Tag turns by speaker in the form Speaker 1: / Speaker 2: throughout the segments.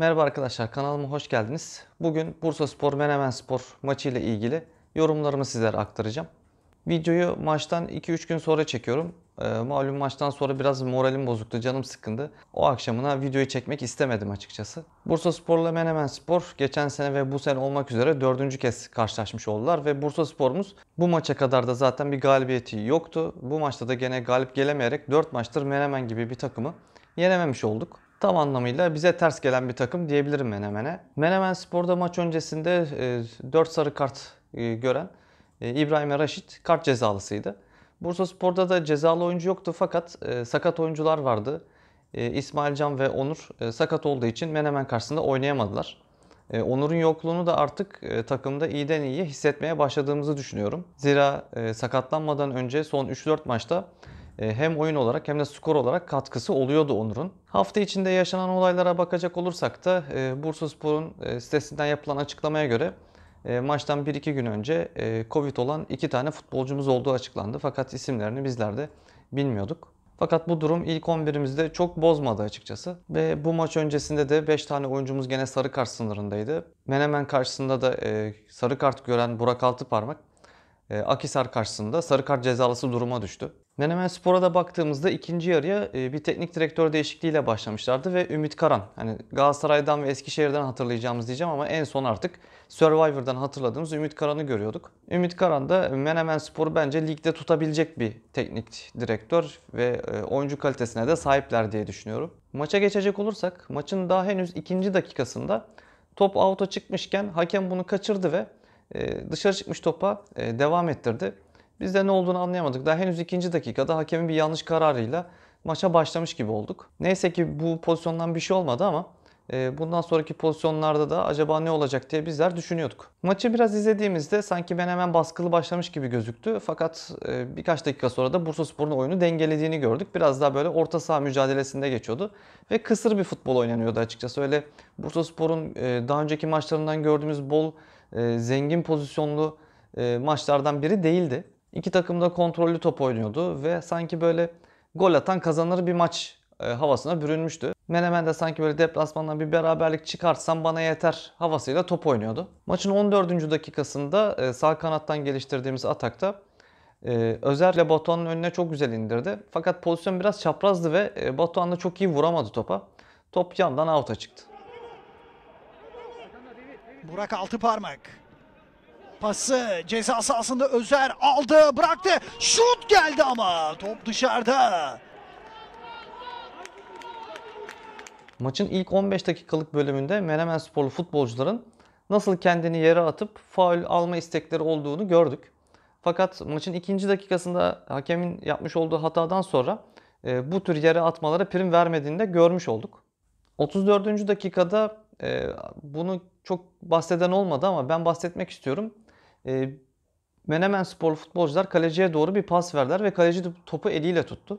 Speaker 1: Merhaba arkadaşlar kanalıma hoş geldiniz. Bugün Bursa Spor Menemen Spor maçı ile ilgili yorumlarımı sizlere aktaracağım. Videoyu maçtan 2-3 gün sonra çekiyorum. E, malum maçtan sonra biraz moralim bozuktu, canım sıkkındı. O akşamına videoyu çekmek istemedim açıkçası. Bursa Spor'la Menemen Spor geçen sene ve bu sene olmak üzere dördüncü kez karşılaşmış oldular. Ve Bursa Spor'umuz bu maça kadar da zaten bir galibiyeti yoktu. Bu maçta da gene galip gelemeyerek 4 maçtır Menemen gibi bir takımı yenememiş olduk tam anlamıyla bize ters gelen bir takım diyebilirim Menemen'e. Menemen Spor'da maç öncesinde 4 e, sarı kart e, gören e, İbrahim Raşit kart cezalısıydı. Bursa Spor'da da cezalı oyuncu yoktu fakat sakat oyuncular vardı. İsmail Can ve Onur sakat olduğu için Menemen karşısında oynayamadılar. Onur'un yokluğunu da artık takımda iyiden iyiye hissetmeye başladığımızı düşünüyorum. Zira sakatlanmadan önce son 3-4 maçta e, hem oyun olarak hem de skor olarak katkısı oluyordu Onur'un. Hafta içinde yaşanan olaylara bakacak olursak da e, Bursaspor'un e, sitesinden yapılan açıklamaya göre maçtan 1-2 gün önce Covid olan iki tane futbolcumuz olduğu açıklandı. Fakat isimlerini bizler de bilmiyorduk. Fakat bu durum ilk 11'imizde çok bozmadı açıkçası. Ve bu maç öncesinde de 5 tane oyuncumuz gene sarı kart sınırındaydı. Menemen karşısında da sarı kart gören Burak Altıparmak Akisar karşısında sarı kart cezalısı duruma düştü. Menemen Spor'a da baktığımızda ikinci yarıya e, bir teknik direktör değişikliğiyle başlamışlardı ve Ümit Karan. Hani Galatasaray'dan ve Eskişehir'den hatırlayacağımız diyeceğim ama en son artık Survivor'dan hatırladığımız Ümit Karan'ı görüyorduk. Ümit Karan da Menemen Spor'u bence ligde tutabilecek bir teknik direktör ve e, oyuncu kalitesine de sahipler diye düşünüyorum. Maça geçecek olursak maçın daha henüz ikinci dakikasında top auto çıkmışken hakem bunu kaçırdı ve e, dışarı çıkmış topa devam ettirdi. Biz de ne olduğunu anlayamadık. Daha henüz ikinci dakikada hakemin bir yanlış kararıyla maça başlamış gibi olduk. Neyse ki bu pozisyondan bir şey olmadı ama e, bundan sonraki pozisyonlarda da acaba ne olacak diye bizler düşünüyorduk. Maçı biraz izlediğimizde sanki ben hemen baskılı başlamış gibi gözüktü. Fakat e, birkaç dakika sonra da Bursaspor'un oyunu dengelediğini gördük. Biraz daha böyle orta saha mücadelesinde geçiyordu. Ve kısır bir futbol oynanıyordu açıkçası. Öyle Bursaspor'un e, daha önceki maçlarından gördüğümüz bol zengin pozisyonlu maçlardan biri değildi. İki takım da kontrollü top oynuyordu ve sanki böyle gol atan kazanır bir maç e, havasına bürünmüştü. Menemen de sanki böyle deplasmandan bir beraberlik çıkarsam bana yeter havasıyla top oynuyordu. Maçın 14. dakikasında e, sağ kanattan geliştirdiğimiz atakta e, özellikle Batuhan'ın önüne çok güzel indirdi. Fakat pozisyon biraz çaprazdı ve Batuhan da çok iyi vuramadı topa. Top yandan out'a çıktı.
Speaker 2: Burak altı parmak. Pası ceza sahasında Özer aldı bıraktı. Şut geldi ama top dışarıda.
Speaker 1: Maçın ilk 15 dakikalık bölümünde Menemen Sporlu futbolcuların nasıl kendini yere atıp faul alma istekleri olduğunu gördük. Fakat maçın ikinci dakikasında hakemin yapmış olduğu hatadan sonra e, bu tür yere atmalara prim vermediğini de görmüş olduk. 34. dakikada e, bunu çok bahseden olmadı ama ben bahsetmek istiyorum. E, Menemen Spor futbolcular kaleciye doğru bir pas verdiler ve kaleci topu eliyle tuttu.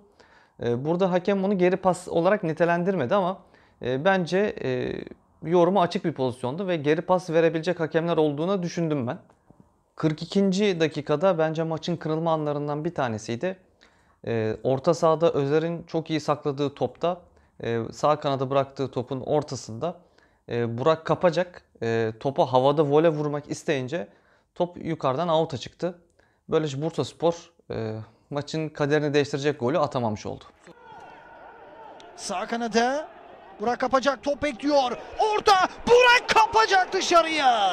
Speaker 1: E, burada hakem bunu geri pas olarak nitelendirmedi ama e, bence e, yoruma açık bir pozisyondu ve geri pas verebilecek hakemler olduğuna düşündüm ben. 42. dakikada bence maçın kırılma anlarından bir tanesiydi. E, orta sahada Özer'in çok iyi sakladığı topta e, sağ kanada bıraktığı topun ortasında e, Burak kapacak e, topa havada vole vurmak isteyince Top yukarıdan avuta çıktı. Böylece Bursa Spor e, maçın kaderini değiştirecek golü atamamış oldu.
Speaker 2: Sağ kanada Burak Kapacak top bekliyor. Orta Burak Kapacak dışarıya.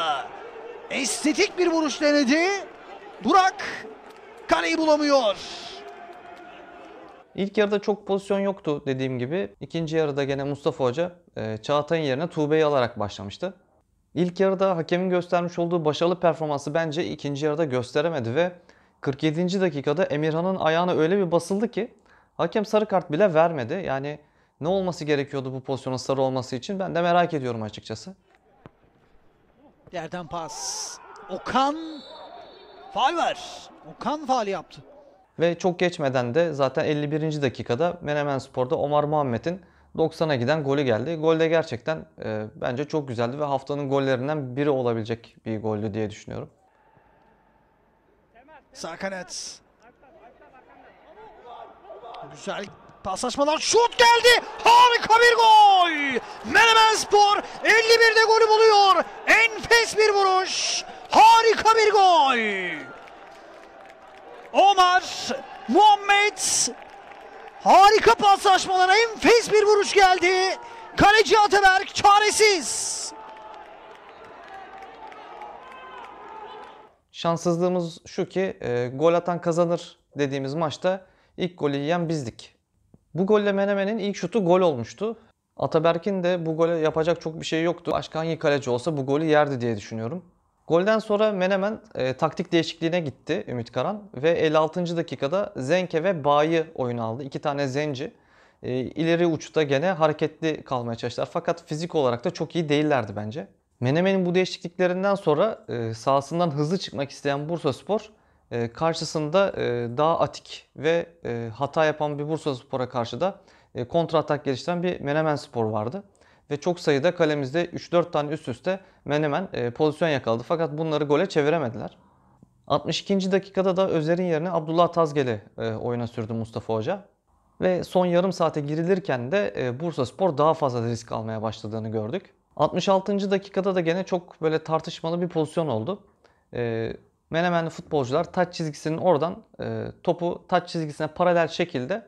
Speaker 2: Estetik bir vuruş denedi. Burak kaleyi
Speaker 1: bulamıyor. İlk yarıda çok pozisyon yoktu dediğim gibi. İkinci yarıda gene Mustafa Hoca e, Çağatay'ın yerine Tuğbe'yi alarak başlamıştı. İlk yarıda hakemin göstermiş olduğu başarılı performansı bence ikinci yarıda gösteremedi ve 47. dakikada Emirhan'ın ayağına öyle bir basıldı ki hakem sarı kart bile vermedi. Yani ne olması gerekiyordu bu pozisyona sarı olması için ben de merak ediyorum açıkçası.
Speaker 2: Yerden pas. Okan faal var. Okan faal yaptı.
Speaker 1: Ve çok geçmeden de zaten 51. dakikada Menemen Spor'da Omar Muhammed'in 90'a giden golü geldi. Gol de gerçekten e, bence çok güzeldi ve haftanın gollerinden biri olabilecek bir goldü diye düşünüyorum.
Speaker 2: Sakanet. Güzel paslaşmalar. Şut geldi. Harika bir gol. Menemen Spor 51'de golü buluyor. Enfes bir vuruş. Harika bir gol. Omar Muhammed Harika paslaşmalar. Enfes bir vuruş geldi. Kaleci Ataberk çaresiz.
Speaker 1: Şanssızlığımız şu ki e, gol atan kazanır dediğimiz maçta ilk golü yiyen bizdik. Bu golle Menemen'in ilk şutu gol olmuştu. Ataberk'in de bu gole yapacak çok bir şey yoktu. Başka hangi kaleci olsa bu golü yerdi diye düşünüyorum. Golden sonra Menemen e, taktik değişikliğine gitti Ümit Karan ve 56. dakikada Zenke ve Bayi oyunu aldı. İki tane Zenci. E, ileri uçta gene hareketli kalmaya çalıştılar. Fakat fizik olarak da çok iyi değillerdi bence. Menemen'in bu değişikliklerinden sonra e, sahasından hızlı çıkmak isteyen Bursaspor e, karşısında e, daha atik ve e, hata yapan bir Bursaspor'a karşı da e, kontra atak geliştiren bir Menemen Spor vardı ve çok sayıda kalemizde 3-4 tane üst üste Menemen e, pozisyon yakaladı. Fakat bunları gole çeviremediler. 62. dakikada da Özer'in yerine Abdullah Tazgel'i e, oyuna sürdü Mustafa Hoca. Ve son yarım saate girilirken de e, Bursa Spor daha fazla risk almaya başladığını gördük. 66. dakikada da gene çok böyle tartışmalı bir pozisyon oldu. E, Menemenli futbolcular taç çizgisinin oradan e, topu taç çizgisine paralel şekilde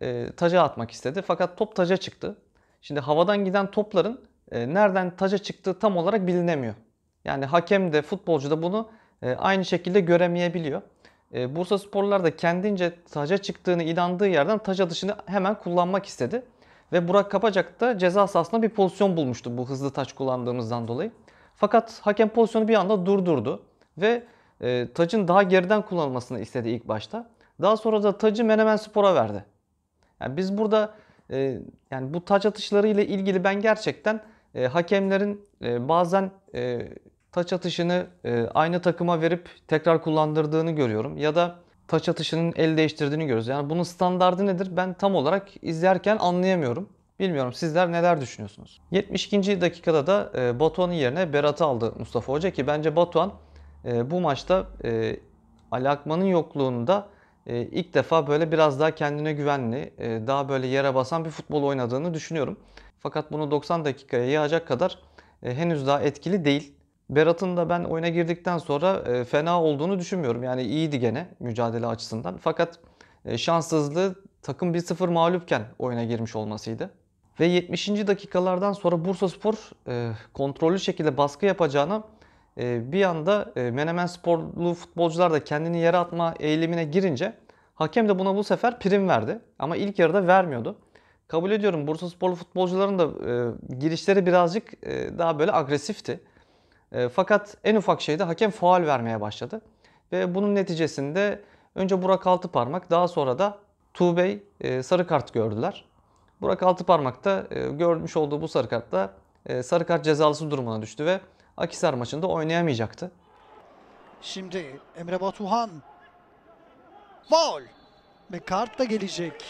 Speaker 1: e, taca atmak istedi. Fakat top taca çıktı. Şimdi havadan giden topların e, nereden taca çıktığı tam olarak bilinemiyor. Yani hakem de futbolcu da bunu e, aynı şekilde göremeyebiliyor. E, Bursa Sporlar da kendince taca çıktığını inandığı yerden taca dışını hemen kullanmak istedi. Ve Burak Kapacak da ceza sahasında bir pozisyon bulmuştu bu hızlı taç kullandığımızdan dolayı. Fakat hakem pozisyonu bir anda durdurdu ve e, tacın daha geriden kullanılmasını istedi ilk başta. Daha sonra da tacı Menemen Spor'a verdi. Yani biz burada e, yani bu taç atışları ile ilgili ben gerçekten e, hakemlerin e, bazen e, taç atışını e, aynı takıma verip tekrar kullandırdığını görüyorum ya da taç atışının el değiştirdiğini görüyoruz. Yani bunun standardı nedir? Ben tam olarak izlerken anlayamıyorum. Bilmiyorum sizler neler düşünüyorsunuz? 72. dakikada da e, Batuhan'ın yerine Berat'ı aldı Mustafa Hoca ki bence Batuhan e, bu maçta e, Ali Akman'ın yokluğunda e, ilk defa böyle biraz daha kendine güvenli, e, daha böyle yere basan bir futbol oynadığını düşünüyorum. Fakat bunu 90 dakikaya yayacak kadar e, henüz daha etkili değil. Berat'ın da ben oyuna girdikten sonra e, fena olduğunu düşünmüyorum. Yani iyiydi gene mücadele açısından. Fakat e, şanssızlığı takım 1-0 mağlupken oyuna girmiş olmasıydı. Ve 70. dakikalardan sonra Bursaspor e, kontrollü şekilde baskı yapacağına ee, bir anda e, Menemen sporlu futbolcular da kendini yere atma eğilimine girince hakem de buna bu sefer prim verdi. Ama ilk yarıda vermiyordu. Kabul ediyorum Bursa sporlu futbolcuların da e, girişleri birazcık e, daha böyle agresifti. Fakat en ufak şeyde hakem faal vermeye başladı. Ve bunun neticesinde önce Burak Altıparmak daha sonra da Tuğbey sarı kart gördüler. Burak Altıparmak da görmüş olduğu bu sarı kartla sarı kart cezalısı durumuna düştü ve Akisar maçında oynayamayacaktı.
Speaker 2: Şimdi Emre Batuhan. Faul. Ve kart da gelecek.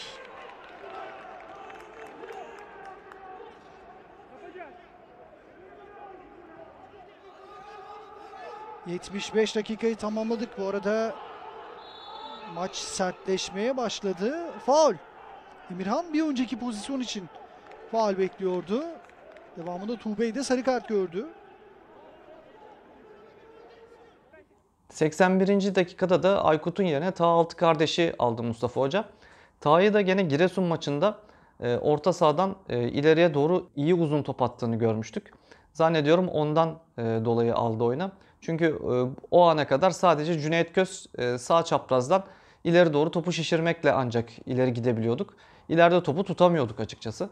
Speaker 2: ...75 dakikayı tamamladık. Bu arada maç sertleşmeye başladı. Faul. Emirhan bir önceki pozisyon için faul bekliyordu. Devamında Tuğbey de sarı kart gördü.
Speaker 1: 81. dakikada da Aykut'un yerine Ta altı kardeşi aldı Mustafa Hoca. Ta'yı da gene Giresun maçında e, orta sahadan e, ileriye doğru iyi uzun top attığını görmüştük. Zannediyorum ondan e, dolayı aldı oyuna. Çünkü e, o ana kadar sadece Cüneyt Köz e, sağ çaprazdan ileri doğru topu şişirmekle ancak ileri gidebiliyorduk. İleride topu tutamıyorduk açıkçası.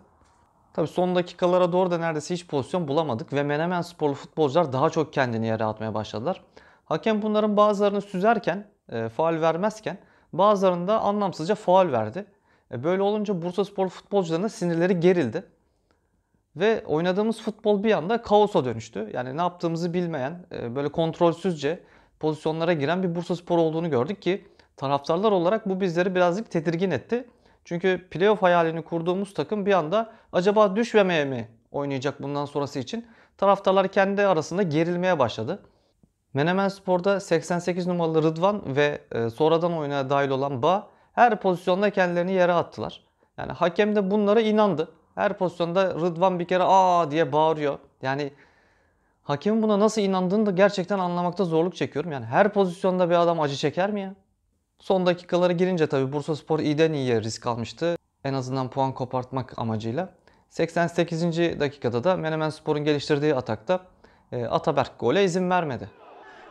Speaker 1: Tabi son dakikalara doğru da neredeyse hiç pozisyon bulamadık ve Menemen sporlu futbolcular daha çok kendini yere atmaya başladılar. Hakem bunların bazılarını süzerken, e, faal vermezken bazılarını da anlamsızca faal verdi. E, böyle olunca Bursaspor futbolcularının sinirleri gerildi. Ve oynadığımız futbol bir anda kaosa dönüştü. Yani ne yaptığımızı bilmeyen, e, böyle kontrolsüzce pozisyonlara giren bir Bursaspor olduğunu gördük ki taraftarlar olarak bu bizleri birazcık tedirgin etti. Çünkü playoff hayalini kurduğumuz takım bir anda acaba düşmemeye mi oynayacak bundan sonrası için taraftarlar kendi arasında gerilmeye başladı. Menemen Spor'da 88 numaralı Rıdvan ve e, sonradan oyuna dahil olan Ba her pozisyonda kendilerini yere attılar. Yani hakem de bunlara inandı. Her pozisyonda Rıdvan bir kere aa diye bağırıyor. Yani hakemin buna nasıl inandığını da gerçekten anlamakta zorluk çekiyorum. Yani her pozisyonda bir adam acı çeker mi ya? Son dakikalara girince tabi Bursa Spor iyiden iyiye risk almıştı. En azından puan kopartmak amacıyla. 88. dakikada da Menemen Spor'un geliştirdiği atakta e, Ataberk gole izin vermedi.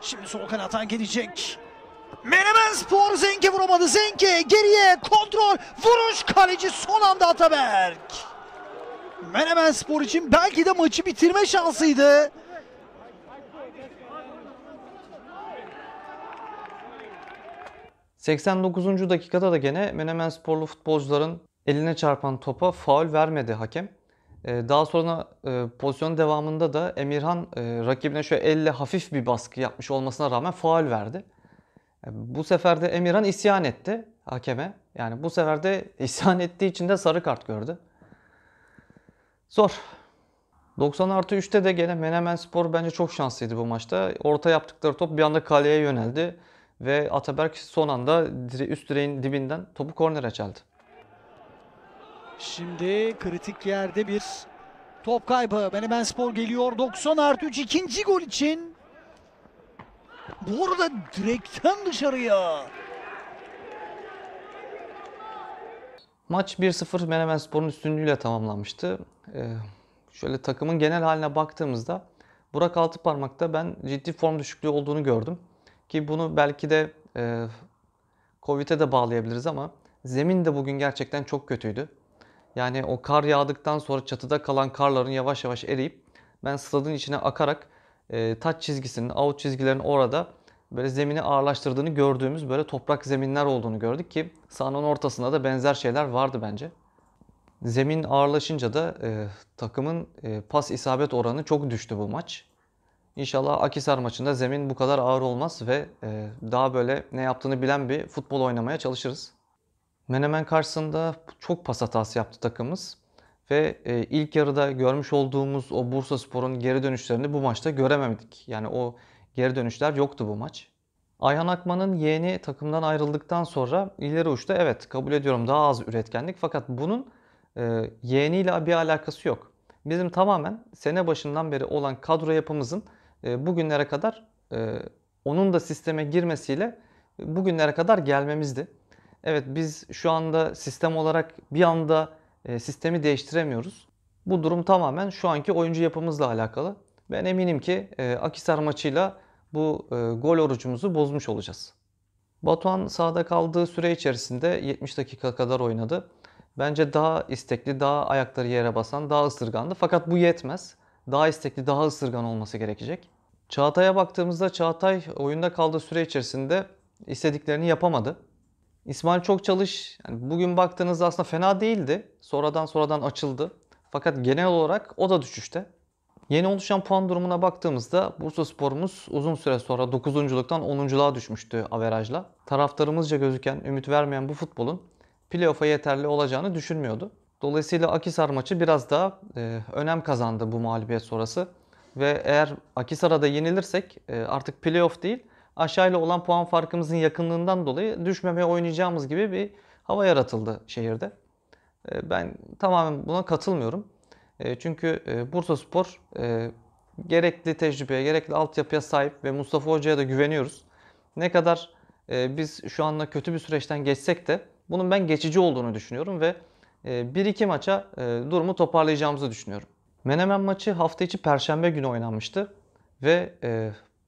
Speaker 1: Şimdi sol kanattan gelecek.
Speaker 2: Menemen Spor Zenke vuramadı. Zenke geriye kontrol vuruş kaleci son anda Ataberk. Menemen Spor için belki de maçı bitirme şansıydı.
Speaker 1: ...89. dakikada da gene Menemen sporlu futbolcuların eline çarpan topa faul vermedi hakem. Ee, daha sonra e, pozisyon devamında da Emirhan e, rakibine şöyle elle hafif bir baskı yapmış olmasına rağmen faal verdi. E, bu sefer de Emirhan isyan etti hakeme. Yani bu sefer de isyan ettiği için de sarı kart gördü. Zor. 90 artı 3'te de gene Menemen Spor bence çok şanslıydı bu maçta. Orta yaptıkları top bir anda kaleye yöneldi. Ve Ataberk son anda üst direğin dibinden topu kornere çaldı.
Speaker 2: Şimdi kritik yerde bir top kaybı. Menemen Spor geliyor. 90 artı 3 ikinci gol için. Bu arada direkten dışarıya.
Speaker 1: Maç 1-0 Menemen Spor'un üstünlüğüyle tamamlanmıştı. Ee, şöyle takımın genel haline baktığımızda Burak Altıparmak'ta ben ciddi form düşüklüğü olduğunu gördüm. Ki bunu belki de e, Covid'e de bağlayabiliriz ama zemin de bugün gerçekten çok kötüydü. Yani o kar yağdıktan sonra çatıda kalan karların yavaş yavaş eriyip ben stadın içine akarak e, taç çizgisinin, avuç çizgilerinin orada böyle zemini ağırlaştırdığını gördüğümüz böyle toprak zeminler olduğunu gördük ki sahanın ortasında da benzer şeyler vardı bence. Zemin ağırlaşınca da e, takımın e, pas isabet oranı çok düştü bu maç. İnşallah Akisar maçında zemin bu kadar ağır olmaz ve e, daha böyle ne yaptığını bilen bir futbol oynamaya çalışırız. Menemen karşısında çok pas hatası yaptı takımımız. Ve e, ilk yarıda görmüş olduğumuz o Bursa Spor'un geri dönüşlerini bu maçta göremedik. Yani o geri dönüşler yoktu bu maç. Ayhan Akman'ın yeğeni takımdan ayrıldıktan sonra ileri uçta evet kabul ediyorum daha az üretkenlik fakat bunun e, yeğeniyle bir alakası yok. Bizim tamamen sene başından beri olan kadro yapımızın e, bugünlere kadar e, onun da sisteme girmesiyle e, bugünlere kadar gelmemizdi. Evet biz şu anda sistem olarak bir anda e, sistemi değiştiremiyoruz. Bu durum tamamen şu anki oyuncu yapımızla alakalı. Ben eminim ki e, Akisar maçıyla bu e, gol orucumuzu bozmuş olacağız. Batuhan sahada kaldığı süre içerisinde 70 dakika kadar oynadı. Bence daha istekli, daha ayakları yere basan, daha ısırgandı. Fakat bu yetmez. Daha istekli, daha ısırgan olması gerekecek. Çağatay'a baktığımızda Çağatay oyunda kaldığı süre içerisinde istediklerini yapamadı. İsmail çok çalış yani bugün baktığınızda aslında fena değildi. Sonradan sonradan açıldı. Fakat genel olarak o da düşüşte. Yeni oluşan puan durumuna baktığımızda Bursa Spor'umuz uzun süre sonra 9.luktan 10.luğa düşmüştü averajla. Taraftarımızca gözüken, ümit vermeyen bu futbolun playoff'a yeterli olacağını düşünmüyordu. Dolayısıyla Akisar maçı biraz daha e, önem kazandı bu mağlubiyet sonrası. Ve eğer Akisar'a da yenilirsek e, artık playoff değil aşağıyla olan puan farkımızın yakınlığından dolayı düşmemeye oynayacağımız gibi bir hava yaratıldı şehirde. Ee, ben tamamen buna katılmıyorum. Ee, çünkü e, Bursa Spor e, gerekli tecrübeye, gerekli altyapıya sahip ve Mustafa Hoca'ya da güveniyoruz. Ne kadar e, biz şu anda kötü bir süreçten geçsek de bunun ben geçici olduğunu düşünüyorum ve 1-2 maça durumu toparlayacağımızı düşünüyorum. Menemen maçı hafta içi Perşembe günü oynanmıştı ve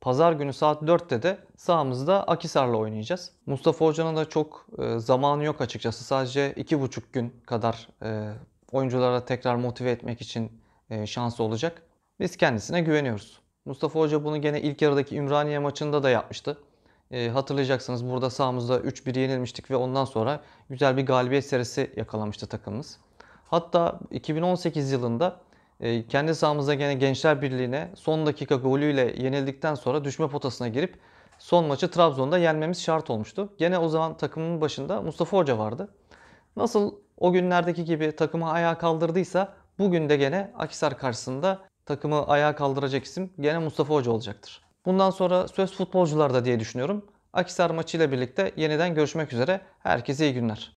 Speaker 1: Pazar günü saat 4'te de sahamızda Akisar'la oynayacağız. Mustafa Hoca'nın da çok e, zamanı yok açıkçası. Sadece 2,5 gün kadar e, oyunculara tekrar motive etmek için e, şansı olacak. Biz kendisine güveniyoruz. Mustafa Hoca bunu gene ilk yarıdaki Ümraniye maçında da yapmıştı. E, hatırlayacaksınız burada sahamızda 3-1 yenilmiştik ve ondan sonra güzel bir galibiyet serisi yakalamıştı takımımız. Hatta 2018 yılında ee, kendi sahamızda gene Gençler Birliği'ne son dakika golüyle yenildikten sonra düşme potasına girip son maçı Trabzon'da yenmemiz şart olmuştu. Gene o zaman takımın başında Mustafa Hoca vardı. Nasıl o günlerdeki gibi takımı ayağa kaldırdıysa bugün de gene Akisar karşısında takımı ayağa kaldıracak isim gene Mustafa Hoca olacaktır. Bundan sonra söz futbolcularda diye düşünüyorum. Akisar maçıyla birlikte yeniden görüşmek üzere. Herkese iyi günler.